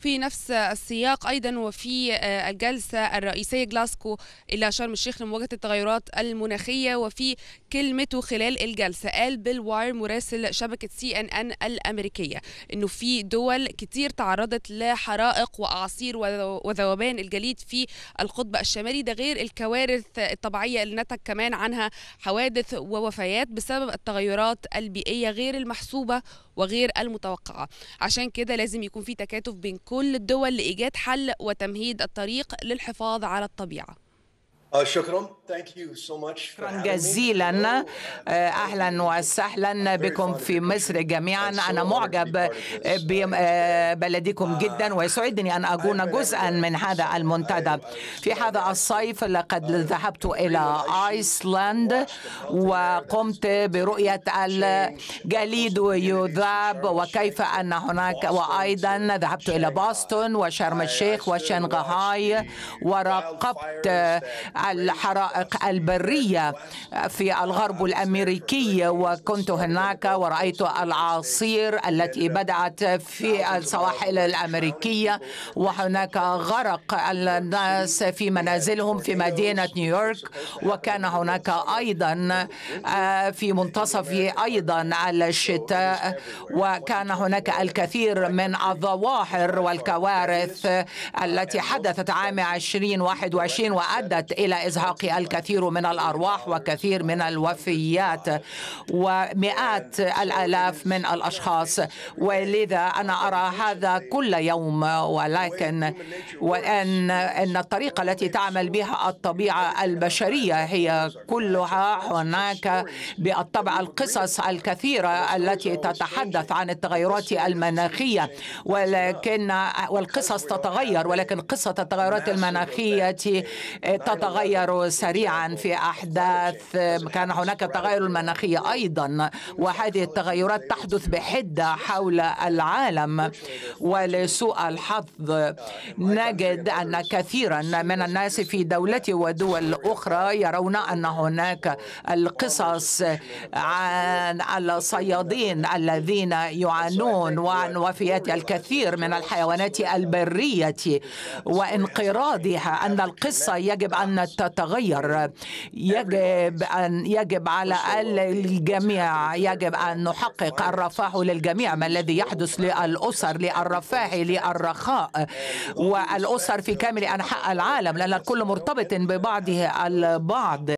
في نفس السياق ايضا وفي آه، الجلسه الرئيسيه جلاسكو الى شرم الشيخ لمواجهه التغيرات المناخيه وفي كلمته خلال الجلسه قال بيل واير مراسل شبكه سي ان ان الامريكيه انه في دول كتير تعرضت لحرائق واعاصير وذوبان الجليد في القطب الشمالي ده غير الكوارث الطبيعيه اللي نتج كمان عنها حوادث ووفيات بسبب التغيرات البيئيه غير المحسوبه وغير المتوقعه عشان كده لازم يكون في تكاتف بين كل الدول لإيجاد حل وتمهيد الطريق للحفاظ على الطبيعة آه، شكرا شكرا جزيلا oh, آه، اهلا وسهلا بكم في مصر جميعا انا معجب ببلدكم آه، ah, جدا ويسعدني ان اكون جزءا من هذا المنتدى في هذا الصيف لقد ذهبت الى ايسلند وقمت برؤيه الجليد يذاب وكيف ان هناك وايضا ذهبت الى بوسطن وشرم الشيخ وشنغهاي وراقبت الحرائق الحدائق البرية في الغرب الأمريكي وكنت هناك ورأيت العصير التي بدأت في السواحل الأمريكية وهناك غرق الناس في منازلهم في مدينة نيويورك وكان هناك أيضا آه، في منتصف أيضا الشتاء وكان هناك الكثير من الظواهر والكوارث التي حدثت عام 2021 وأدت إلى إزهاق الكثير من الأرواح وكثير من الوفيات ومئات الآلاف من الأشخاص ولذا أنا أرى هذا كل يوم ولكن وأن أن الطريقة التي تعمل بها الطبيعة البشرية هي كلها هناك بالطبع القصص الكثيرة التي تتحدث عن التغيرات المناخية ولكن والقصص تتغير ولكن قصة التغيرات المناخية تتغير سريعا سريعا في أحداث كان هناك تغير مناخي أيضا وهذه التغيرات تحدث بحدة حول العالم ولسوء الحظ نجد أن كثيرا من الناس في دولتي ودول أخرى يرون أن هناك القصص عن الصيادين الذين يعانون وعن وفيات الكثير من الحيوانات البرية وانقراضها أن القصة يجب أن تتغير يجب أن يجب على الجميع يجب أن نحقق الرفاه للجميع ما الذي يحدث للأسر لأرواح الرفاه للرخاء والأسر في كامل أنحاء العالم لأن الكل مرتبط ببعضه البعض